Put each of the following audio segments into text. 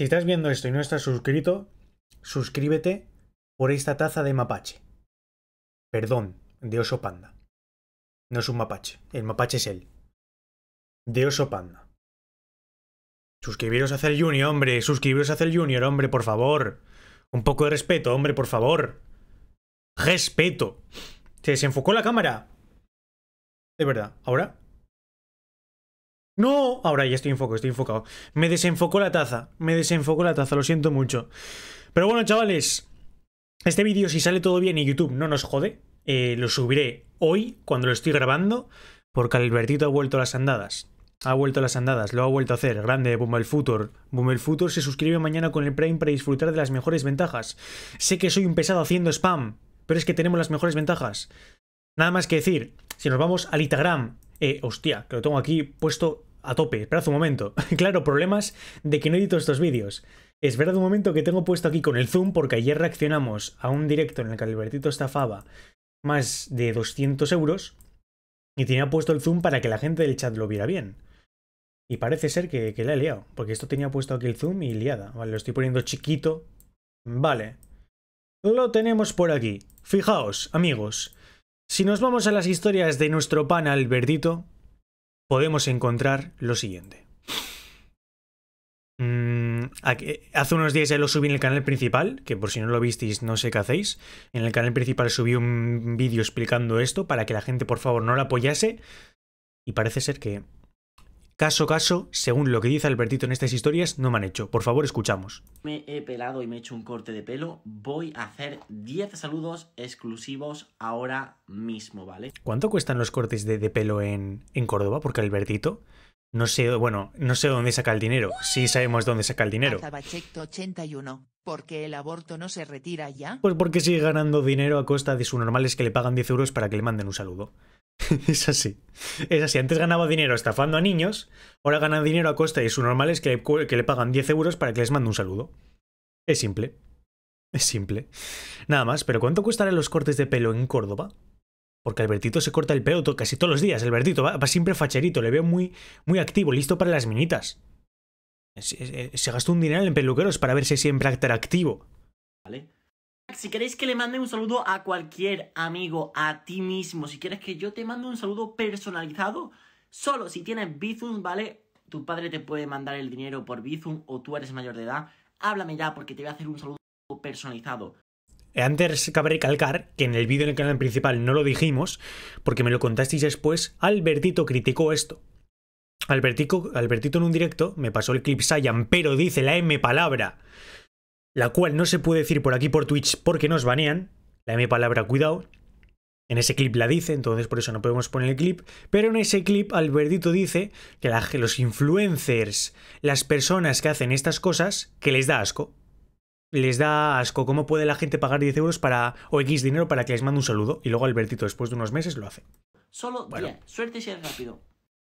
Si estás viendo esto y no estás suscrito, suscríbete por esta taza de mapache. Perdón, de oso panda. No es un mapache, el mapache es él. De oso panda. Suscribiros a hacer Junior, hombre. Suscribiros a hacer Junior, hombre, por favor. Un poco de respeto, hombre, por favor. Respeto. Se desenfocó la cámara. De verdad, ahora no, ahora ya estoy enfocado, estoy enfocado. Me desenfocó la taza, me desenfocó la taza, lo siento mucho. Pero bueno, chavales, este vídeo si sale todo bien y YouTube no nos jode, eh, lo subiré hoy cuando lo estoy grabando, porque Albertito ha vuelto a las andadas. Ha vuelto a las andadas, lo ha vuelto a hacer. Grande, Boom el Futur. Boom se suscribe mañana con el Prime para disfrutar de las mejores ventajas. Sé que soy un pesado haciendo spam, pero es que tenemos las mejores ventajas. Nada más que decir, si nos vamos al Instagram, eh, hostia, que lo tengo aquí puesto a tope, esperad un momento. claro, problemas de que no edito estos vídeos. Esperad un momento que tengo puesto aquí con el zoom porque ayer reaccionamos a un directo en el que Albertito estafaba más de 200 euros y tenía puesto el zoom para que la gente del chat lo viera bien. Y parece ser que, que la he liado, porque esto tenía puesto aquí el zoom y liada. Vale, lo estoy poniendo chiquito. Vale. Lo tenemos por aquí. Fijaos, amigos. Si nos vamos a las historias de nuestro pan Albertito, podemos encontrar lo siguiente. Mm, hace unos días ya lo subí en el canal principal, que por si no lo visteis no sé qué hacéis. En el canal principal subí un vídeo explicando esto para que la gente por favor no lo apoyase. Y parece ser que Caso, caso, según lo que dice Albertito en estas historias, no me han hecho. Por favor, escuchamos. Me he pelado y me he hecho un corte de pelo. Voy a hacer 10 saludos exclusivos ahora mismo, ¿vale? ¿Cuánto cuestan los cortes de, pelo en, Córdoba? Porque Albertito... No sé, bueno, no sé dónde saca el dinero. Sí sabemos dónde saca el dinero. 81. el aborto no se retira ya? Pues porque sigue ganando dinero a costa de sus normales que le pagan 10 euros para que le manden un saludo. es así. Es así. Antes ganaba dinero estafando a niños, ahora gana dinero a costa y su normal es que le pagan 10 euros para que les mande un saludo. Es simple. Es simple. Nada más, pero ¿cuánto costarán los cortes de pelo en Córdoba? Porque Albertito se corta el pelo casi todos los días. Albertito va, va, siempre facherito, le veo muy, muy activo, listo para las minitas. Se, gastó un dinero en peluqueros para verse siempre activo. ¿Vale? Si queréis que le mande un saludo a cualquier amigo, a ti mismo, si quieres que yo te mande un saludo personalizado, solo si tienes Bizum, ¿vale? Tu padre te puede mandar el dinero por Bizum o tú eres mayor de edad, háblame ya porque te voy a hacer un saludo personalizado. Antes cabe recalcar que en el vídeo en el canal principal no lo dijimos, porque me lo contasteis después, Albertito criticó esto. Albertico, Albertito en un directo me pasó el clip Saiyan, pero dice la M palabra la cual no se puede decir por aquí por Twitch porque nos banean. La M palabra, cuidado. En ese clip la dice, entonces por eso no podemos poner el clip. Pero en ese clip Albertito dice que los influencers, las personas que hacen estas cosas, que les da asco. Les da asco. ¿Cómo puede la gente pagar 10 euros para, o X dinero para que les mande un saludo? Y luego Albertito, después de unos meses, lo hace. Solo suerte y eres rápido.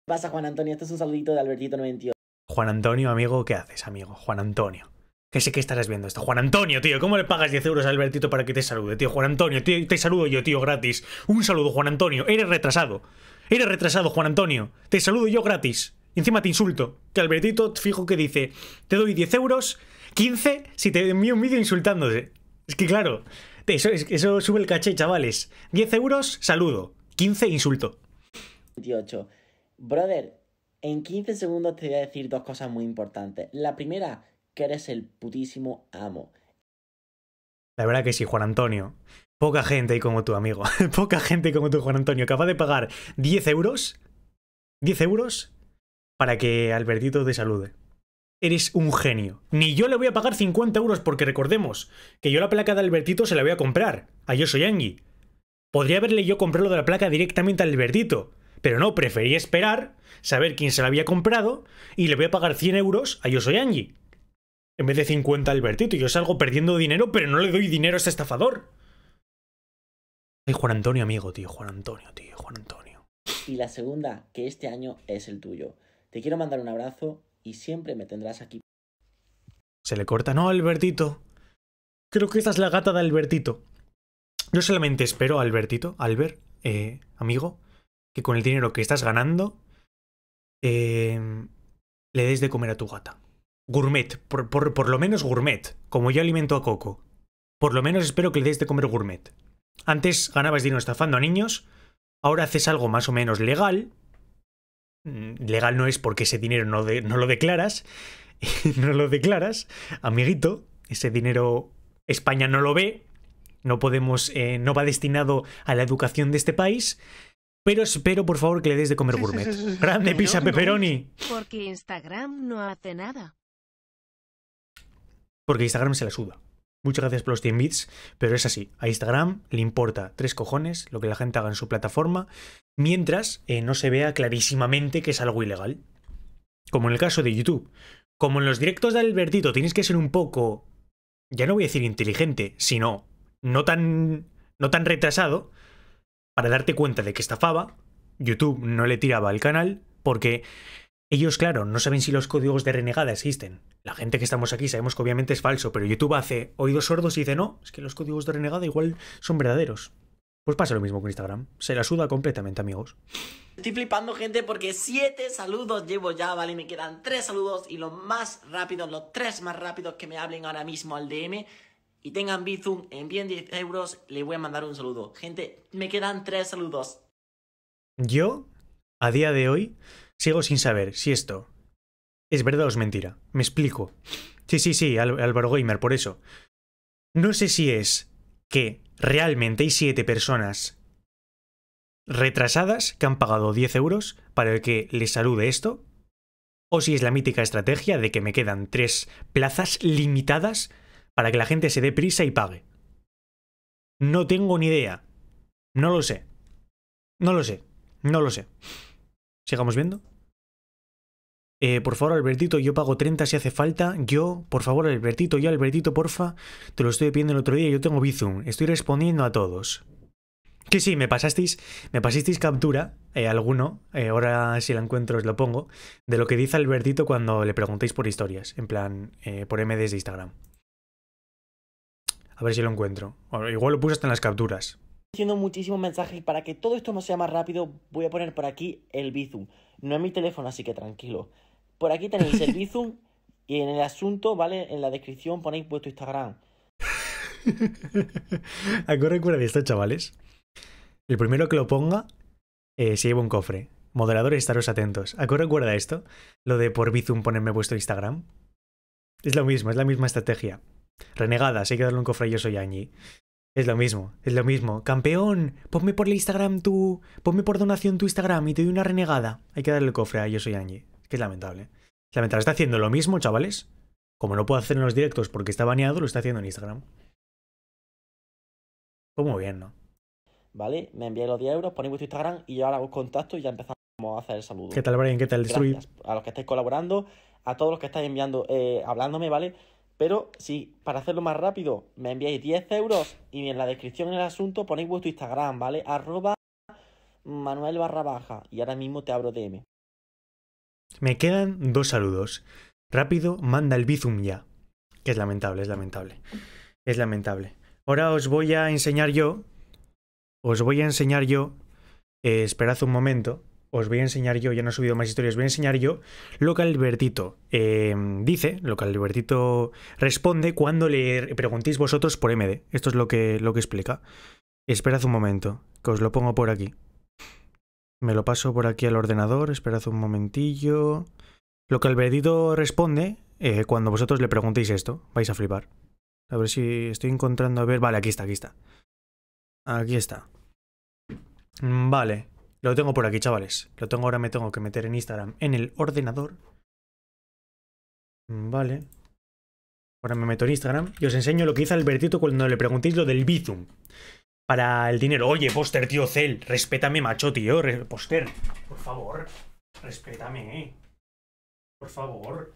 pasa, Juan Antonio? Este es un saludito de Albertito 98. Juan Antonio, amigo, ¿qué haces, amigo? Juan Antonio. Que sé que estarás viendo esto. Juan Antonio, tío, ¿cómo le pagas 10 euros a Albertito para que te salude, tío? Juan Antonio, tío, te saludo yo, tío, gratis. Un saludo, Juan Antonio. Eres retrasado. Eres retrasado, Juan Antonio. Te saludo yo gratis. Encima te insulto. Que Albertito, fijo que dice, te doy 10 euros, 15 si te envío un vídeo insultándose. Es que claro, eso, sube el caché, chavales. 10 euros, saludo. 15, insulto. 28. Brother, en 15 segundos te voy a decir dos cosas muy importantes. La primera que eres el putísimo amo. La verdad que sí, Juan Antonio. Poca gente como tu amigo. Poca gente como tú, Juan Antonio. Capaz de pagar 10 euros. 10 euros para que Albertito te salude. Eres un genio. Ni yo le voy a pagar 50 euros porque recordemos que yo la placa de Albertito se la voy a comprar a ah, Yo Soy Angie. Podría haberle yo comprado de la placa directamente a Albertito. Pero no, preferí esperar, saber quién se la había comprado y le voy a pagar 100 euros a ah, Yo Soy Angie en vez de 50 Albertito. Yo salgo perdiendo dinero, pero no le doy dinero a ese estafador. Ay, Juan Antonio, amigo, tío. Juan Antonio, tío. Juan Antonio. Y la segunda, que este año es el tuyo. Te quiero mandar un abrazo y siempre me tendrás aquí. Se le corta. No, Albertito. Creo que esta es la gata de Albertito. Yo solamente espero, Albertito, Albert, eh, amigo, que con el dinero que estás ganando eh, le des de comer a tu gata gourmet, por, lo menos gourmet, como yo alimento a Coco. Por lo menos espero que le des de comer gourmet. Antes ganabas dinero estafando a niños, ahora haces algo más o menos legal. Mm, legal no es porque ese dinero no, lo declaras. no lo declaras, amiguito. Ese dinero España no lo ve. No podemos, eh, no va destinado a la educación de este país. Pero espero, por favor, que le des de comer gourmet. Grande pizza, pepperoni. Porque Instagram no hace nada. Porque Instagram se la suda. Muchas gracias por los 100 bits, pero es así. A Instagram le importa tres cojones lo que la gente haga en su plataforma, mientras eh, no se vea clarísimamente que es algo ilegal. Como en el caso de YouTube. Como en los directos de Albertito tienes que ser un poco, ya no voy a decir inteligente, sino no tan, no tan retrasado, para darte cuenta de que estafaba. YouTube no le tiraba al canal porque ellos, claro, no saben si los códigos de renegada existen. La gente que estamos aquí sabemos que obviamente es falso, pero YouTube hace oídos sordos y dice, no, es que los códigos de renegada igual son verdaderos. Pues pasa lo mismo con Instagram. Se la suda completamente, amigos. Estoy flipando, gente, porque siete saludos llevo ya, ¿vale? Me quedan tres saludos y los más rápidos, los tres más rápidos que me hablen ahora mismo al DM y tengan Bizum, envíen 10 euros, le voy a mandar un saludo. Gente, me quedan tres saludos. Yo, a día de hoy, Sigo sin saber si esto es verdad o es mentira. Me explico. Sí, sí, sí, Álvaro Gamer, por eso. No sé si es que realmente hay siete personas retrasadas que han pagado 10 euros para que les salude esto, o si es la mítica estrategia de que me quedan tres plazas limitadas para que la gente se dé prisa y pague. No tengo ni idea. No lo sé. No lo sé. No lo sé. Sigamos viendo. Eh, por favor, Albertito, yo pago 30 si hace falta. Yo, por favor, Albertito, yo, Albertito, porfa. Te lo estoy pidiendo el otro día, yo tengo Bizum. Estoy respondiendo a todos. Que sí, me pasasteis, me pasasteis captura, eh, alguno, eh, ahora si la encuentro os lo pongo, de lo que dice Albertito cuando le preguntéis por historias, en plan, por MDs de Instagram. A ver si lo encuentro. igual lo puse hasta en las capturas. Haciendo muchísimos mensajes para que todo esto no sea más rápido, voy a poner por aquí el Bizum. No es mi teléfono, así que tranquilo. Por aquí tenéis el Bizum y en el asunto, ¿vale? En la descripción ponéis vuestro Instagram. ¿A qué recuerda esto, chavales? El primero que lo ponga eh, se lleva un cofre. Moderadores, estaros atentos. ¿A qué recuerda esto? Lo de por Bizum ponerme vuestro Instagram. Es lo mismo, es la misma estrategia. Renegadas, hay que darle un cofre a yo soy Angie. Es lo mismo, es lo mismo. Campeón, ponme por el Instagram tu. Ponme por donación tu Instagram y te doy una renegada. Hay que darle el cofre a yo soy Angie que es lamentable. lamentable. Está haciendo lo mismo, chavales. Como no puedo hacer en los directos porque está baneado, lo está haciendo en Instagram. Pues muy bien, ¿no? Vale, me enviáis los 10 euros, ponéis vuestro Instagram y yo ahora hago contacto y ya empezamos a hacer el saludo. ¿Qué tal, Brian? ¿Qué tal, A los que estáis colaborando, a todos los que estáis enviando, eh, hablándome, ¿vale? Pero si para hacerlo más rápido me enviáis 10 euros y en la descripción en el asunto ponéis vuestro Instagram, ¿vale? Arroba Manuel barra baja y ahora mismo te abro DM. Me quedan dos saludos. Rápido, manda el Bizum ya. Que es lamentable, es lamentable. Es lamentable. Ahora os voy a enseñar yo. Os voy a enseñar yo. Eh, esperad un momento. Os voy a enseñar yo, ya no he subido más historias, os voy a enseñar yo lo que Albertito eh, dice, lo que Albertito responde cuando le preguntéis vosotros por MD. Esto es lo que, lo que explica. Esperad un momento, que os lo pongo por aquí. Me lo paso por aquí al ordenador, esperad un momentillo. Lo que Albertito responde eh, cuando vosotros le preguntéis esto, vais a flipar. A ver si estoy encontrando, a ver... Vale, aquí está, aquí está. Aquí está. Mm, vale, lo tengo por aquí, chavales. Lo tengo ahora, me tengo que meter en Instagram, en el ordenador. Mm, vale. Ahora me meto en Instagram y os enseño lo que hizo Albertito cuando le preguntéis lo del Bizum para el dinero. Oye, póster, tío, Cel, respétame, macho, tío. Póster, por favor, respétame, eh. Por favor.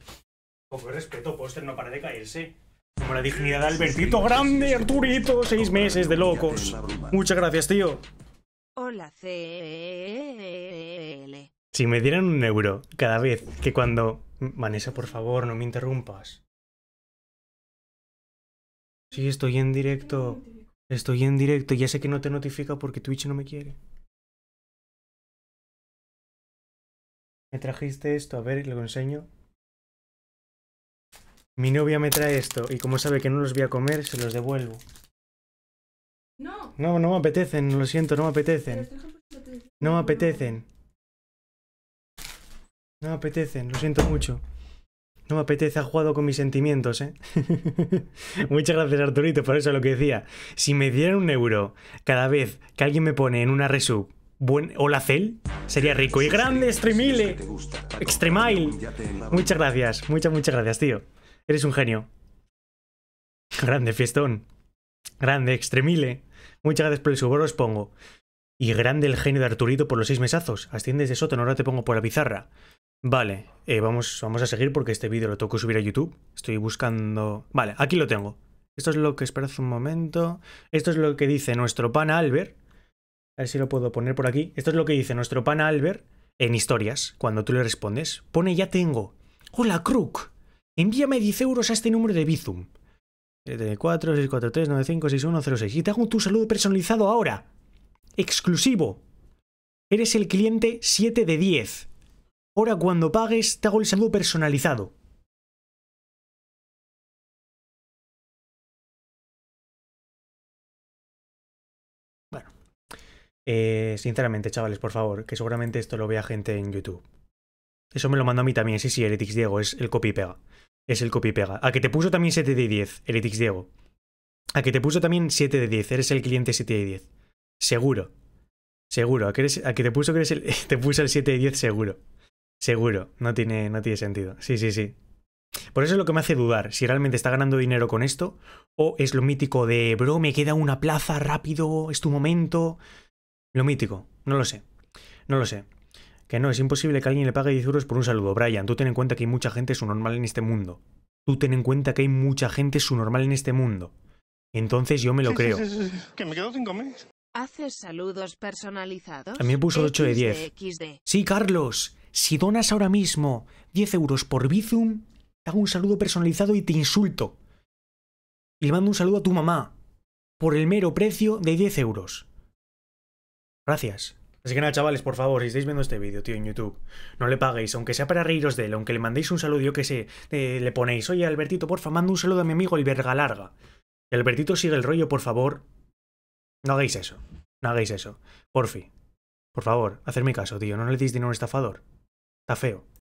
Poco de respeto, póster. no para de caerse. Como la dignidad de Albertito Grande, Arturito, seis meses de locos. Muchas gracias, tío. Hola, cel Si me dieran un euro cada vez que cuando... Vanessa, por favor, no me interrumpas. Sí, estoy en directo. Estoy en directo, ya sé que no te notifica porque Twitch no me quiere. Me trajiste esto, a ver, lo enseño. Mi novia me trae esto y como sabe que no los voy a comer, se los devuelvo. No. No, no me apetecen, lo siento, no me apetecen. No me apetecen. No me apetecen, lo siento mucho me apetece, ha jugado con mis sentimientos, ¿eh? Muchas gracias, Arturito, por eso lo que decía. Si me dieran un euro cada vez que alguien me pone en una resub buen hola Cel, sería rico. Y grande, Extremile. Extremile. Muchas gracias, muchas, muchas gracias, tío. Eres un genio. Grande, fiestón. Grande, Extremile. Muchas gracias por el subor os pongo. Y grande el genio de Arturito por los seis mesazos. Asciendes de sótano, ahora te pongo por la pizarra. Vale, eh, vamos, vamos a seguir porque este vídeo lo tengo que subir a YouTube. Estoy buscando... Vale, aquí lo tengo. Esto es lo que... Esperad un momento. Esto es lo que dice nuestro pana Albert. A ver si lo puedo poner por aquí. Esto es lo que dice nuestro pana Albert en historias, cuando tú le respondes. Pone ya tengo. Hola, Crook. Envíame 10 euros a este número de Bizum. 4, 643 95 6106. Y te hago tu saludo personalizado ahora. Exclusivo. Eres el cliente 7 de 10. Ahora cuando pagues te hago el saludo personalizado. Bueno. Eh, sinceramente, chavales, por favor, que seguramente esto lo vea gente en YouTube. Eso me lo mandó a mí también, sí, sí, Heretics Diego, es el copy pega. Es el copy pega. A que te puso también 7 de 10, Heretics Diego. A que te puso también 7 de 10, eres el cliente 7 de 10. Seguro. Seguro, a que, a que te puso que eres el, te puso el 7 de 10 seguro. Seguro, no tiene, no tiene sentido. Sí, sí, sí. Por eso es lo que me hace dudar, si realmente está ganando dinero con esto, o es lo mítico de, bro, me queda una plaza rápido, es tu momento. Lo mítico, no lo sé, no lo sé. Que no, es imposible que alguien le pague 10 euros por un saludo. Brian, tú ten en cuenta que hay mucha gente su normal en este mundo. Tú ten en cuenta que hay mucha gente su normal en este mundo. Entonces yo me lo creo. que me quedo 5 meses. ¿Haces saludos personalizados? A mí me puso 8 de 10. Sí, Carlos. Si donas ahora mismo 10 euros por Bizum, te hago un saludo personalizado y te insulto. Y le mando un saludo a tu mamá por el mero precio de 10 euros. Gracias. Así que nada, chavales, por favor, si estáis viendo este vídeo, tío, en YouTube, no le paguéis, aunque sea para reíros de él, aunque le mandéis un saludo, yo que sé, le ponéis, oye, Albertito, porfa, mando un saludo a mi amigo el larga Y Albertito sigue el rollo, por favor. No hagáis eso. No hagáis eso. Porfi. Por favor, hacerme caso, tío, no le deis dinero a un estafador. Está feo.